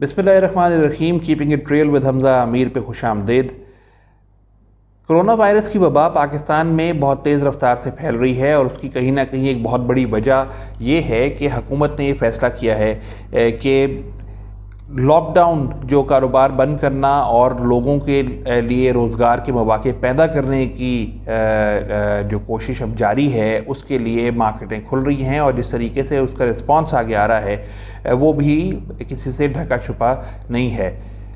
बिस्मिल्लाहिर्रहमानिर्रहीम keeping it trail with Hamza Amir पे खुश आमदेद कोरोना वायरस की वबा पाकिस्तान में बहुत तेज़ रफ्तार से फैल रही है और उसकी कहीं ना कहीं एक बहुत बड़ी वजह यह है कि हुकूमत ने ये फ़ैसला किया है कि लॉकडाउन जो कारोबार बंद करना और लोगों के लिए रोज़गार के मौाक़े पैदा करने की जो कोशिश अब जारी है उसके लिए मार्केटें खुल रही हैं और जिस तरीके से उसका रिस्पांस आगे आ रहा है वो भी किसी से ढका छुपा नहीं है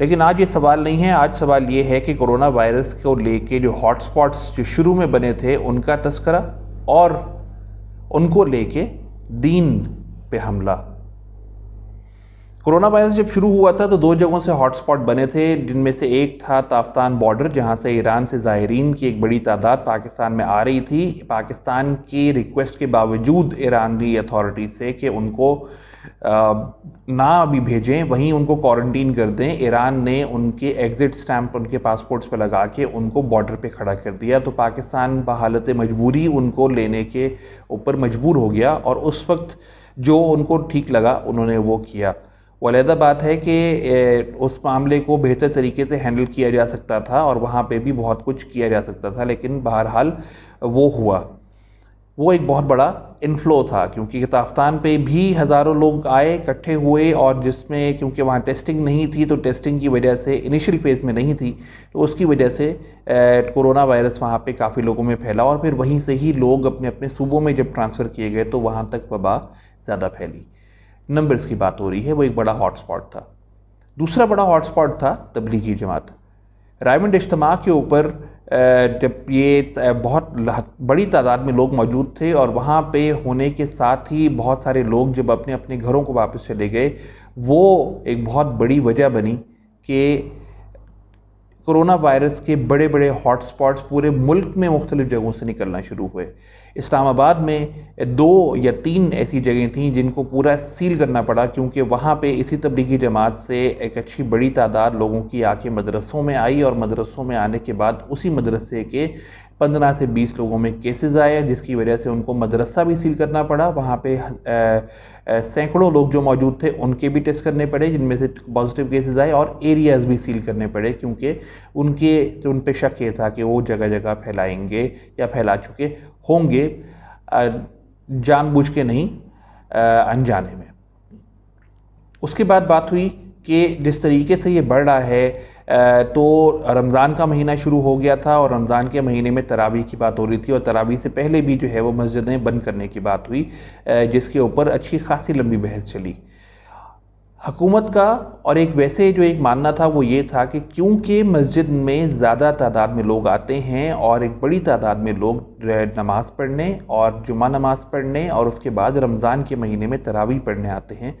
लेकिन आज ये सवाल नहीं है आज सवाल ये है कि कोरोना वायरस को लेके जो हॉटस्पॉट्स जो शुरू में बने थे उनका तस्करा और उनको ले दीन पे हमला कोरोना वायरस जब शुरू हुआ था तो दो जगहों से हॉटस्पॉट बने थे जिनमें से एक था ताफ्तान बॉर्डर जहां से ईरान से ज़ायरीन की एक बड़ी तादाद पाकिस्तान में आ रही थी पाकिस्तान की रिक्वेस्ट के बावजूद ईरानी अथॉरिटी से कि उनको ना अभी भेजें वहीं उनको क्वारंटीन कर दें ईरान ने उनके एग्ज़िट स्टैम्प उनके पासपोर्ट्स पर लगा के उनको बॉर्डर पर खड़ा कर दिया तो पाकिस्तान बहालत मजबूरी उनको लेने के ऊपर मजबूर हो गया और उस वक्त जो उनको ठीक लगा उन्होंने वो किया वलीदा बात है कि उस मामले को बेहतर तरीके से हैंडल किया जा सकता था और वहाँ पे भी बहुत कुछ किया जा सकता था लेकिन बहरहाल वो हुआ वो एक बहुत बड़ा इनफ्लो था क्योंकि किताफ्तान पे भी हज़ारों लोग आए इकट्ठे हुए और जिसमें क्योंकि वहाँ टेस्टिंग नहीं थी तो टेस्टिंग की वजह से इनिशियल फेज़ में नहीं थी तो उसकी वजह से कोरोना वायरस वहाँ पे काफ़ी लोगों में फैला और फिर वहीं से ही लोग अपने अपने सूबों में जब ट्रांसफ़र किए गए तो वहाँ तक वबा ज़्यादा फैली नंबर्स की बात हो रही है वो एक बड़ा हॉटस्पॉट था दूसरा बड़ा हॉटस्पॉट था तबलीगी जमात रायमंड इज्तम के ऊपर जब ये बहुत बड़ी तादाद में लोग मौजूद थे और वहाँ पे होने के साथ ही बहुत सारे लोग जब अपने अपने घरों को वापस चले गए वो एक बहुत बड़ी वजह बनी कि कोरोना वायरस के बड़े बड़े हॉटस्पॉट्स पूरे मुल्क में मुख्तलिफ़ जगहों से निकलना शुरू हुए इस्लामाबाद में दो या तीन ऐसी जगह थीं जिनको पूरा सील करना पड़ा क्योंकि वहाँ पे इसी तबलीगी जमात से एक अच्छी बड़ी तादाद लोगों की आके मदरसों में आई और मदरसों में आने के बाद उसी मदरसे के पंद्रह से बीस लोगों में केसेस आए जिसकी वजह से उनको मदरसा भी सील करना पड़ा वहाँ पे सैकड़ों लोग जो मौजूद थे उनके भी टेस्ट करने पड़े जिनमें से पॉजिटिव केसेस आए और एरियाज़ भी सील करने पड़े क्योंकि उनके उन पर शक ये था कि वो जगह जगह फैलाएंगे या फैला चुके होंगे जानबूझ के नहीं अनजाने में उसके बाद बात हुई कि जिस तरीके से ये बढ़ रहा है तो रमज़ान का महीना शुरू हो गया था और रमज़ान के महीने में तरावी की बात हो रही थी और तरावी से पहले भी जो है वो मस्जिदें बंद करने की बात हुई जिसके ऊपर अच्छी खासी लंबी बहस चली हकूमत का और एक वैसे जो एक मानना था वो ये था कि क्योंकि मस्जिद में ज़्यादा तादाद में लोग आते हैं और एक बड़ी तादाद में लोग नमाज़ पढ़ने और जुमा नमाज़ पढ़ने और उसके बाद रमज़ान के महीने में तरावी पढ़ने आते हैं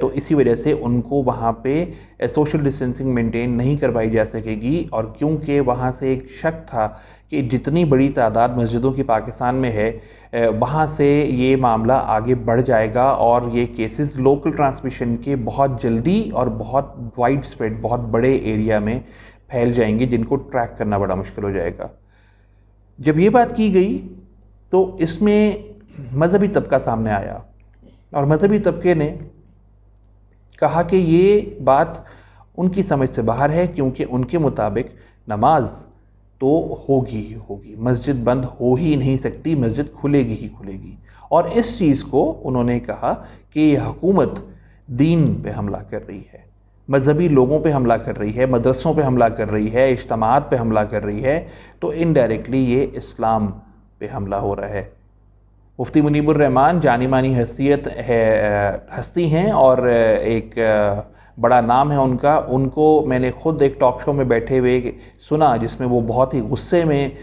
तो इसी वजह से उनको वहाँ पे सोशल डिस्टेंसिंग मेंटेन नहीं करवाई जा सकेगी और क्योंकि वहाँ से एक शक था कि जितनी बड़ी तादाद मस्जिदों की पाकिस्तान में है वहाँ से ये मामला आगे बढ़ जाएगा और ये केसेस लोकल ट्रांसमिशन के बहुत जल्दी और बहुत वाइड स्प्रेड बहुत बड़े एरिया में फैल जाएंगे जिनको ट्रैक करना बड़ा मुश्किल हो जाएगा जब ये बात की गई तो इसमें मजहबी तबका सामने आया और मजहबी तबके ने कहा कि ये बात उनकी समझ से बाहर है क्योंकि उनके मुताबिक नमाज तो होगी ही होगी मस्जिद बंद हो ही नहीं सकती मस्जिद खुलेगी ही खुलेगी और इस चीज़ को उन्होंने कहा कि ये हकूमत दीन पे हमला कर रही है मजहबी लोगों पे हमला कर रही है मदरसों पे हमला कर रही है इज्तमात पे हमला कर रही है तो इनडायरेक्टली ये इस्लाम पे हमला हो रहा है मुफ्ती रहमान जानी मानी हैसियत है हस्ती हैं और एक बड़ा नाम है उनका उनको मैंने ख़ुद एक टॉक शो में बैठे हुए सुना जिसमें वो बहुत ही गुस्से में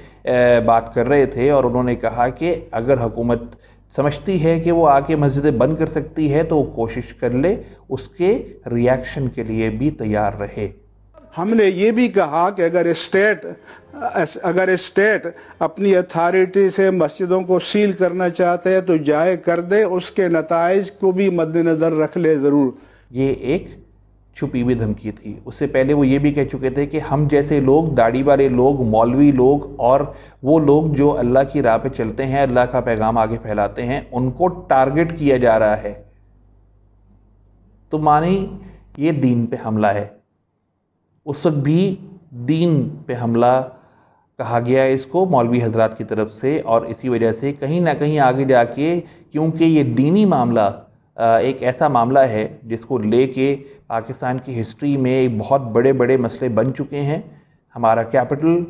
बात कर रहे थे और उन्होंने कहा कि अगर हुकूमत समझती है कि वो आके मस्जिदें बंद कर सकती है तो वो कोशिश कर ले उसके रिएक्शन के लिए भी तैयार रहे हमने ये भी कहा कि अगर स्टेट अगर स्टेट अपनी अथॉरिटी से मस्जिदों को सील करना चाहते हैं तो जाए कर दे उसके नतज को भी मद्दनज़र रख ले ज़रूर ये एक छुपी हुई धमकी थी उससे पहले वो ये भी कह चुके थे कि हम जैसे लोग दाढ़ी वाले लोग मौलवी लोग और वो लोग जो अल्लाह की राह पे चलते हैं अल्लाह का पैगाम आगे फैलाते हैं उनको टारगेट किया जा रहा है तो मानी ये दीन पे हमला है उस वक्त भी दीन पे हमला कहा गया है इसको मौलवी हजरात की तरफ से और इसी वजह से कहीं ना कहीं आगे जाके क्योंकि ये दीनी मामला एक ऐसा मामला है जिसको लेके पाकिस्तान की हिस्ट्री में एक बहुत बड़े बड़े मसले बन चुके हैं हमारा कैपिटल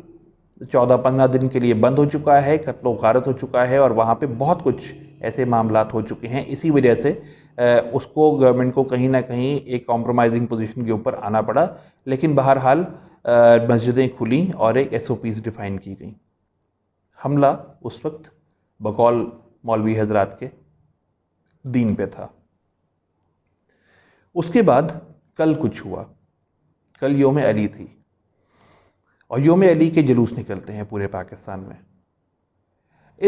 चौदह पंद्रह दिन के लिए बंद हो चुका है कत्लो गारत हो चुका है और वहाँ पे बहुत कुछ ऐसे मामला हो चुके हैं इसी वजह से उसको गवर्नमेंट को कहीं ना कहीं एक कॉम्प्रोमाइजिंग पोजीशन के ऊपर आना पड़ा लेकिन बहरहाल मस्जिदें खुली और एक एस डिफ़ाइन की गई हमला उस वक्त बकौल मौलवी हजरात के दीन पे था उसके बाद कल कुछ हुआ कल योम अली थी और योम अली के जुलूस निकलते हैं पूरे पाकिस्तान में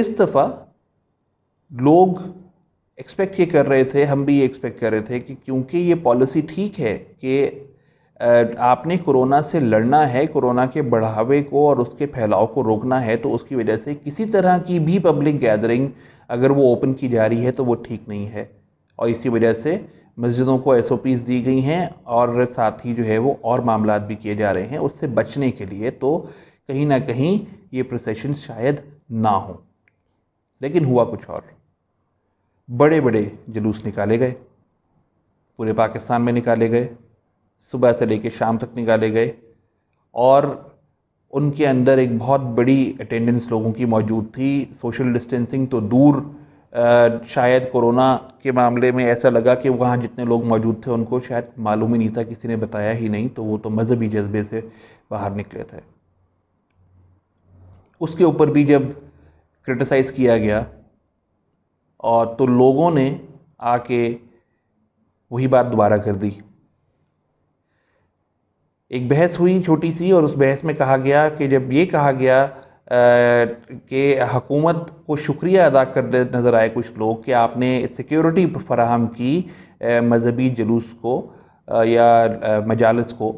इस दफ़ा लोग एक्सपेक्ट ये कर रहे थे हम भी ये एक्सपेक्ट कर रहे थे कि क्योंकि ये पॉलिसी ठीक है कि आपने कोरोना से लड़ना है कोरोना के बढ़ावे को और उसके फैलाव को रोकना है तो उसकी वजह से किसी तरह की भी पब्लिक गैदरिंग अगर वो ओपन की जा रही है तो वो ठीक नहीं है और इसी वजह से मस्जिदों को एस दी गई हैं और साथ ही जो है वो और मामला भी किए जा रहे हैं उससे बचने के लिए तो कहीं ना कहीं ये प्रोसेशन शायद ना हो लेकिन हुआ कुछ और बड़े बड़े जुलूस निकाले गए पूरे पाकिस्तान में निकाले गए सुबह से लेकर शाम तक निकाले गए और उनके अंदर एक बहुत बड़ी अटेंडेंस लोगों की मौजूद थी सोशल डिस्टेंसिंग तो दूर आ, शायद कोरोना के मामले में ऐसा लगा कि वहाँ जितने लोग मौजूद थे उनको शायद मालूम ही नहीं था किसी ने बताया ही नहीं तो वो तो मज़हबी जज्बे से बाहर निकले थे उसके ऊपर भी जब क्रिटिसाइज़ किया गया और तो लोगों ने आके वही बात दोबारा कर दी एक बहस हुई छोटी सी और उस बहस में कहा गया कि जब ये कहा गया कि हकूमत को शुक्रिया अदा करते नज़र आए कुछ लोग कि आपने सिक्योरिटी फराहम की मजहबी जुलूस को या मजालस को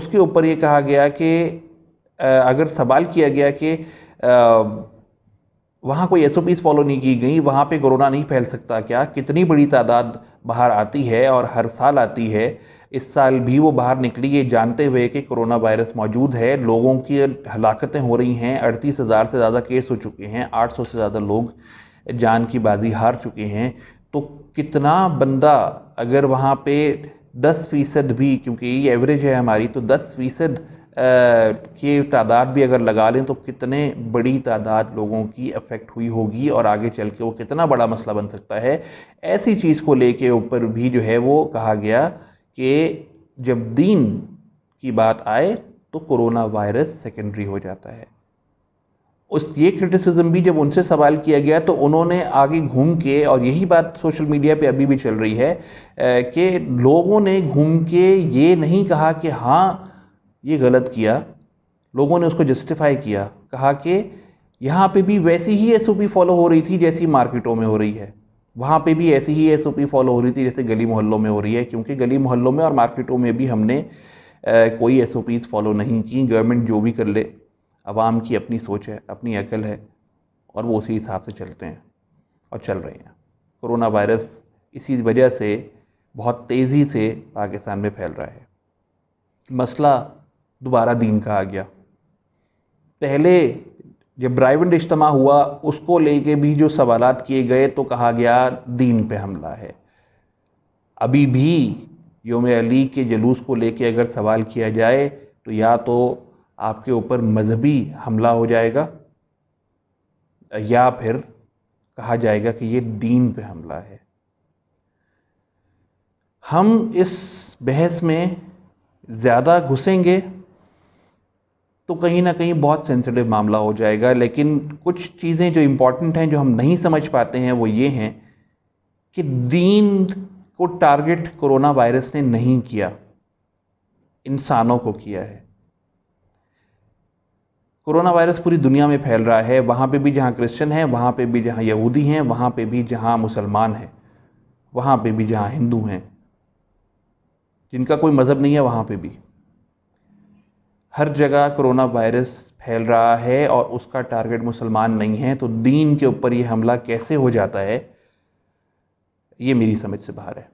उसके ऊपर ये कहा गया कि अगर सवाल किया गया कि वहाँ कोई एस फॉलो नहीं की गई वहाँ पे कोरोना नहीं फैल सकता क्या कितनी बड़ी तादाद बाहर आती है और हर साल आती है इस साल भी वो बाहर निकली ये जानते हुए कि कोरोना वायरस मौजूद है लोगों की हलाकतें हो रही हैं अड़तीस हज़ार से ज़्यादा केस हो चुके हैं आठ सौ से ज़्यादा लोग जान की बाजी हार चुके हैं तो कितना बंदा अगर वहाँ पे दस फ़ीसद भी क्योंकि ये एवरेज है हमारी तो दस फ़ीसद की तादाद भी अगर लगा लें तो कितने बड़ी तादाद लोगों की अफेक्ट हुई होगी और आगे चल के वो कितना बड़ा मसला बन सकता है ऐसी चीज़ को लेके ऊपर भी जो है वो कहा गया कि जब दीन की बात आए तो कोरोना वायरस सेकेंडरी हो जाता है उस ये क्रिटिसिज्म भी जब उनसे सवाल किया गया तो उन्होंने आगे घूम के और यही बात सोशल मीडिया पे अभी भी चल रही है कि लोगों ने घूम के ये नहीं कहा कि हाँ ये गलत किया लोगों ने उसको जस्टिफाई किया कहा कि यहाँ पे भी वैसी ही एस फॉलो हो रही थी जैसी मार्केटों में हो रही है वहाँ पे भी ऐसी ही एस फॉलो हो रही थी जैसे गली मोहल्लों में हो रही है क्योंकि गली मोहल्लों में और मार्केटों में भी हमने आ, कोई एस फॉलो नहीं की गवर्नमेंट जो भी कर ले आवाम की अपनी सोच है अपनी अकल है और वो उसी हिसाब से चलते हैं और चल रहे हैं कोरोना वायरस इसी वजह से बहुत तेज़ी से पाकिस्तान में फैल रहा है मसला दोबारा दीन कहा गया पहले जब ब्राइवेंड इज्तम हुआ उसको लेके भी जो सवाल किए गए तो कहा गया दीन पे हमला है अभी भी योम अली के जलूस को लेके अगर सवाल किया जाए तो या तो आपके ऊपर मजहबी हमला हो जाएगा या फिर कहा जाएगा कि ये दीन पे हमला है हम इस बहस में ज़्यादा घुसेंगे तो कहीं ना कहीं बहुत सेंसिटिव मामला हो जाएगा लेकिन कुछ चीज़ें जो इम्पॉर्टेंट हैं जो हम नहीं समझ पाते हैं वो ये हैं कि दीन को टारगेट कोरोना वायरस ने नहीं किया इंसानों को किया है कोरोना वायरस पूरी दुनिया में फैल रहा है वहाँ पे भी जहाँ क्रिश्चियन हैं वहाँ पे भी जहाँ यहूदी हैं वहाँ पे भी जहाँ मुसलमान हैं वहाँ पे भी जहाँ हिंदू हैं जिनका कोई मज़हब नहीं है वहाँ पे भी हर जगह कोरोना वायरस फैल रहा है और उसका टारगेट मुसलमान नहीं है तो दीन के ऊपर ये हमला कैसे हो जाता है ये मेरी समझ से बाहर है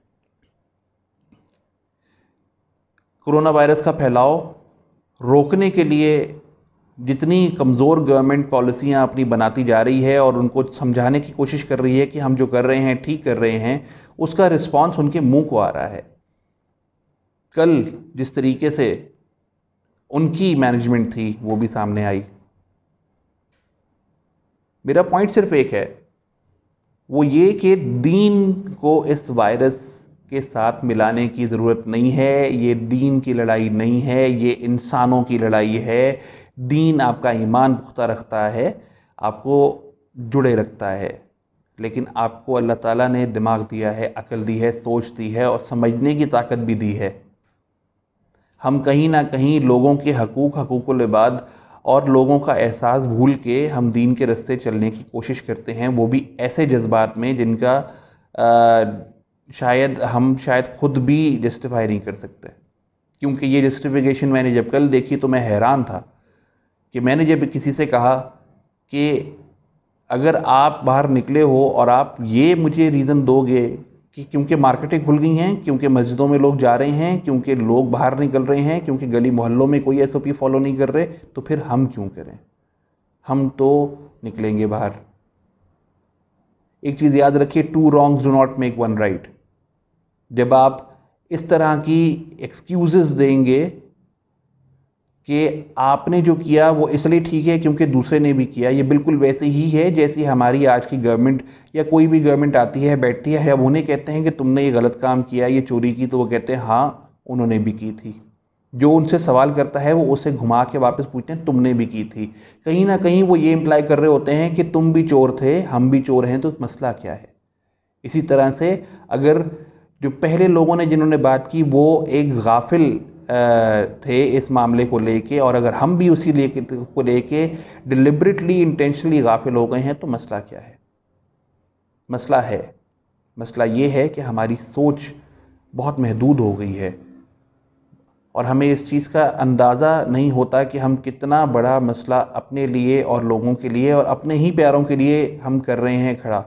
कोरोना वायरस का फैलाव रोकने के लिए जितनी कमज़ोर गवर्नमेंट पॉलिसियाँ अपनी बनाती जा रही है और उनको समझाने की कोशिश कर रही है कि हम जो कर रहे हैं ठीक कर रहे हैं उसका रिस्पांस उनके मुंह को आ रहा है कल जिस तरीके से उनकी मैनेजमेंट थी वो भी सामने आई मेरा पॉइंट सिर्फ एक है वो ये कि दीन को इस वायरस के साथ मिलाने की ज़रूरत नहीं है ये दीन की लड़ाई नहीं है ये इंसानों की लड़ाई है दीन आपका ईमान पुख्ता रखता है आपको जुड़े रखता है लेकिन आपको अल्लाह ताला ने दिमाग दिया है अकल दी है सोच दी है और समझने की ताकत भी दी है हम कहीं ना कहीं लोगों के हकूक़ हकूक़ लिबाद और लोगों का एहसास भूल के हम दीन के रस्ते चलने की कोशिश करते हैं वो भी ऐसे जज्बात में जिनका आ, शायद हम शायद ख़ुद भी जस्टिफाई नहीं कर सकते क्योंकि ये जस्टिफिकेशन मैंने जब कल देखी तो मैं हैरान था कि मैंने जब किसी से कहा कि अगर आप बाहर निकले हो और आप ये मुझे रीज़न दोगे कि क्योंकि मार्केटें खुल गई हैं क्योंकि मस्जिदों में लोग जा रहे हैं क्योंकि लोग बाहर निकल रहे हैं क्योंकि गली मोहल्लों में कोई एस फॉलो नहीं कर रहे तो फिर हम क्यों करें हम तो निकलेंगे बाहर एक चीज़ याद रखिए two wrongs do not make one right जब आप इस तरह की एक्सक्यूज़ देंगे कि आपने जो किया वो इसलिए ठीक है क्योंकि दूसरे ने भी किया ये बिल्कुल वैसे ही है जैसे हमारी आज की गवर्नमेंट या कोई भी गवर्नमेंट आती है बैठती है अब उन्हें कहते हैं कि तुमने ये गलत काम किया ये चोरी की तो वो कहते हैं हाँ उन्होंने भी की थी जो उनसे सवाल करता है वो उसे घुमा के वापस पूछते हैं तुमने भी की थी कहीं ना कहीं वो ये इम्प्लाई कर रहे होते हैं कि तुम भी चोर थे हम भी चोर हैं तो मसला क्या है इसी तरह से अगर जो पहले लोगों ने जिन्होंने बात की वो एक गाफिल थे इस मामले को लेके और अगर हम भी उसी ले को लेके डिलिब्रेटली इंटेंशनली गाफिल हो गए हैं तो मसला क्या है मसला है मसला ये है कि हमारी सोच बहुत महदूद हो गई है और हमें इस चीज़ का अंदाज़ा नहीं होता कि हम कितना बड़ा मसला अपने लिए और लोगों के लिए और अपने ही प्यारों के लिए हम कर रहे हैं खड़ा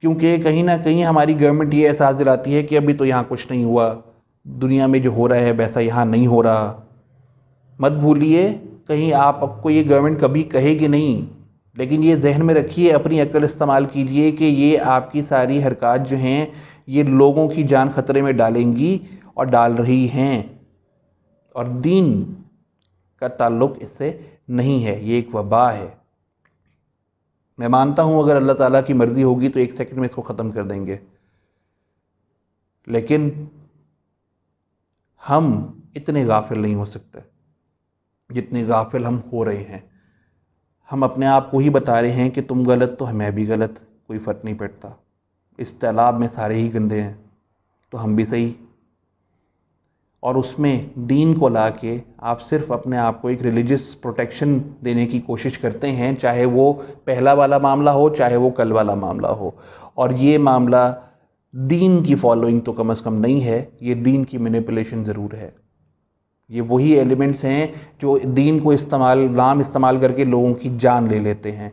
क्योंकि कहीं ना कहीं हमारी गवर्नमेंट ये एहसास दिलाती है कि अभी तो यहाँ कुछ नहीं हुआ दुनिया में जो हो रहा है वैसा यहाँ नहीं हो रहा मत भूलिए कहीं आप आपको ये गवर्नमेंट कभी कहेगी नहीं लेकिन ये जहन में रखिए अपनी अकल इस्तेमाल कीजिए कि ये आपकी सारी हरकत जो हैं ये लोगों की जान ख़तरे में डालेंगी और डाल रही हैं और दीन का ताल्लुक इससे नहीं है ये एक वबा है मैं मानता हूँ अगर अल्लाह ताला की मर्ज़ी होगी तो एक सेकंड में इसको ख़त्म कर देंगे लेकिन हम इतने गाफिल नहीं हो सकते जितने गाफिल हम हो रहे हैं हम अपने आप को ही बता रहे हैं कि तुम गलत तो मैं भी गलत कोई फ़र्क नहीं पड़ता इस तालाब में सारे ही गंदे हैं तो हम भी सही और उसमें दीन को ला के आप सिर्फ अपने आप को एक रिलीजियस प्रोटेक्शन देने की कोशिश करते हैं चाहे वो पहला वाला मामला हो चाहे वो कल वाला मामला हो और ये मामला दीन की फॉलोइंग तो कम अज़ कम नहीं है ये दीन की मैनिपुलेशन ज़रूर है ये वही एलिमेंट्स हैं जो दीन को इस्तेमाल नाम इस्तेमाल करके लोगों की जान ले लेते हैं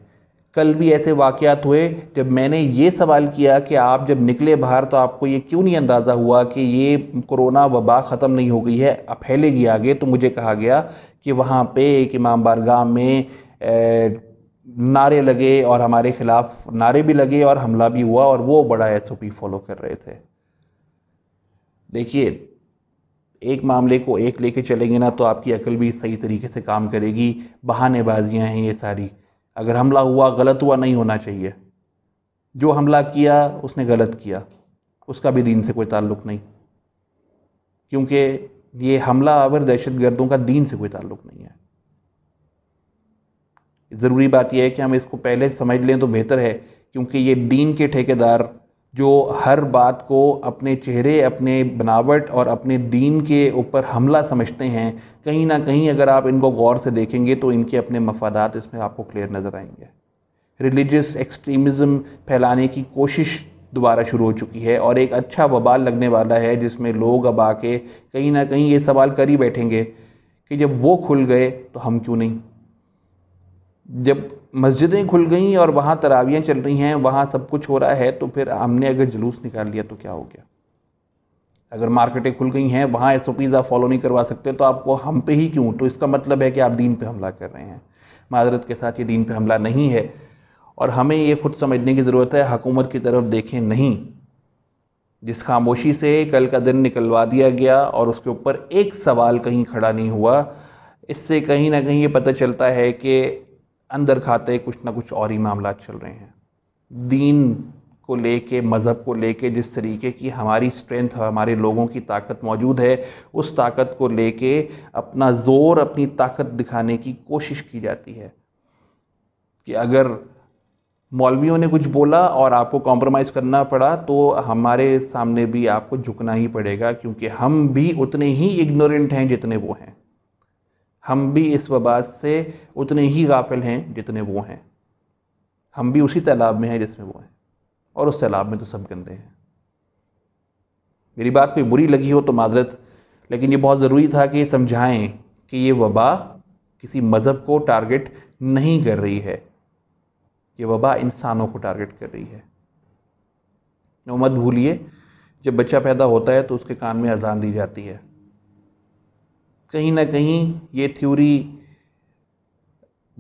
कल भी ऐसे वाक़ात हुए जब मैंने ये सवाल किया कि आप जब निकले बाहर तो आपको ये क्यों नहीं अंदाज़ा हुआ कि ये कोरोना वबा ख़त्म नहीं हो गई है अब फैलेगी आगे तो मुझे कहा गया कि वहाँ पे एक इमाम बारगाह में ए, नारे लगे और हमारे खिलाफ नारे भी लगे और हमला भी हुआ और वो बड़ा एस फॉलो कर रहे थे देखिए एक मामले को एक लेके चलेंगे ना तो आपकी अकल भी सही तरीके से काम करेगी बहानेबाजियां हैं ये सारी अगर हमला हुआ गलत हुआ नहीं होना चाहिए जो हमला किया उसने गलत किया उसका भी दीन से कोई ताल्लुक नहीं क्योंकि ये हमला आवर दहशत गर्दों का दीन से कोई ताल्लुक नहीं है ज़रूरी बात यह है कि हम इसको पहले समझ लें तो बेहतर है क्योंकि ये दीन के ठेकेदार जो हर बात को अपने चेहरे अपने बनावट और अपने दीन के ऊपर हमला समझते हैं कहीं ना कहीं अगर आप इनको गौर से देखेंगे तो इनके अपने मफादात इसमें आपको क्लियर नज़र आएंगे रिलीजियस एक्सट्रीमिज़म फैलाने की कोशिश दोबारा शुरू हो चुकी है और एक अच्छा वबाल लगने वाला है जिसमें लोग अब आके कहीं ना कहीं ये सवाल कर ही बैठेंगे कि जब वो खुल गए तो हम क्यों नहीं जब मस्जिदें खुल गई और वहाँ तरावियाँ चल रही हैं वहाँ सब कुछ हो रहा है तो फिर हमने अगर जुलूस निकाल लिया तो क्या हो गया अगर मार्केटें खुल गई हैं वहाँ एस आप फॉलो नहीं करवा सकते तो आपको हम पे ही क्यों तो इसका मतलब है कि आप दीन पे हमला कर रहे हैं माजरत के साथ ये दीन पे हमला नहीं है और हमें ये खुद समझने की ज़रूरत है हकूमत की तरफ देखें नहीं जिस खामोशी से कल का दिन निकलवा दिया गया और उसके ऊपर एक सवाल कहीं खड़ा नहीं हुआ इससे कहीं ना कहीं ये पता चलता है कि अंदर खाते कुछ ना कुछ और ही मामला चल रहे हैं दीन को लेके मज़हब को लेके जिस तरीके की हमारी स्ट्रेंथ हमारे लोगों की ताकत मौजूद है उस ताकत को लेके अपना ज़ोर अपनी ताकत दिखाने की कोशिश की जाती है कि अगर मौलवियों ने कुछ बोला और आपको कॉम्प्रोमाइज़ करना पड़ा तो हमारे सामने भी आपको झुकना ही पड़ेगा क्योंकि हम भी उतने ही इग्नोरेंट हैं जितने वो हैं हम भी इस वबा से उतने ही गाफिल हैं जितने वो हैं हम भी उसी तालाब में हैं जिसमें वो हैं और उस तालाब में तो सब गंदे हैं मेरी बात कोई बुरी लगी हो तो माजरत लेकिन ये बहुत ज़रूरी था कि समझाएं कि ये वबा किसी मज़हब को टारगेट नहीं कर रही है ये वबा इंसानों को टारगेट कर रही है मत भूलिए जब बच्चा पैदा होता है तो उसके कान में अजान दी जाती है कहीं ना कहीं ये थ्योरी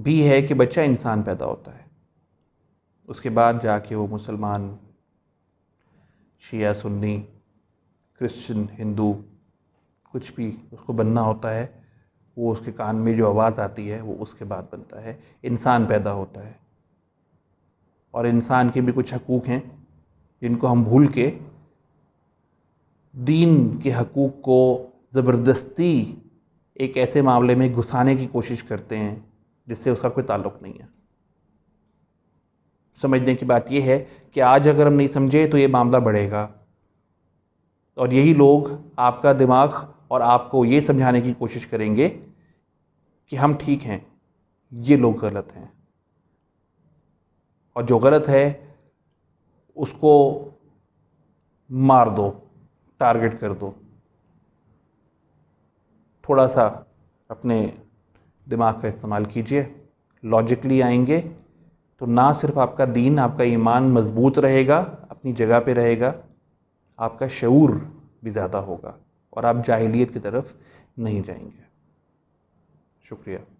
भी है कि बच्चा इंसान पैदा होता है उसके बाद जाके वो मुसलमान शिया सुन्नी क्रिश्चियन हिंदू कुछ भी उसको बनना होता है वो उसके कान में जो आवाज़ आती है वो उसके बाद बनता है इंसान पैदा होता है और इंसान के भी कुछ हकूक़ हैं जिनको हम भूल के दीन के हकूक़ को ज़बरदस्ती एक ऐसे मामले में घुसाने की कोशिश करते हैं जिससे उसका कोई ताल्लुक नहीं है समझने की बात यह है कि आज अगर हम नहीं समझे तो ये मामला बढ़ेगा और यही लोग आपका दिमाग और आपको ये समझाने की कोशिश करेंगे कि हम ठीक हैं ये लोग गलत हैं और जो गलत है उसको मार दो टारगेट कर दो थोड़ा सा अपने दिमाग का इस्तेमाल कीजिए लॉजिकली आएंगे तो ना सिर्फ आपका दीन आपका ईमान मजबूत रहेगा अपनी जगह पे रहेगा आपका शूर भी ज़्यादा होगा और आप जाहिलियत की तरफ नहीं जाएंगे शुक्रिया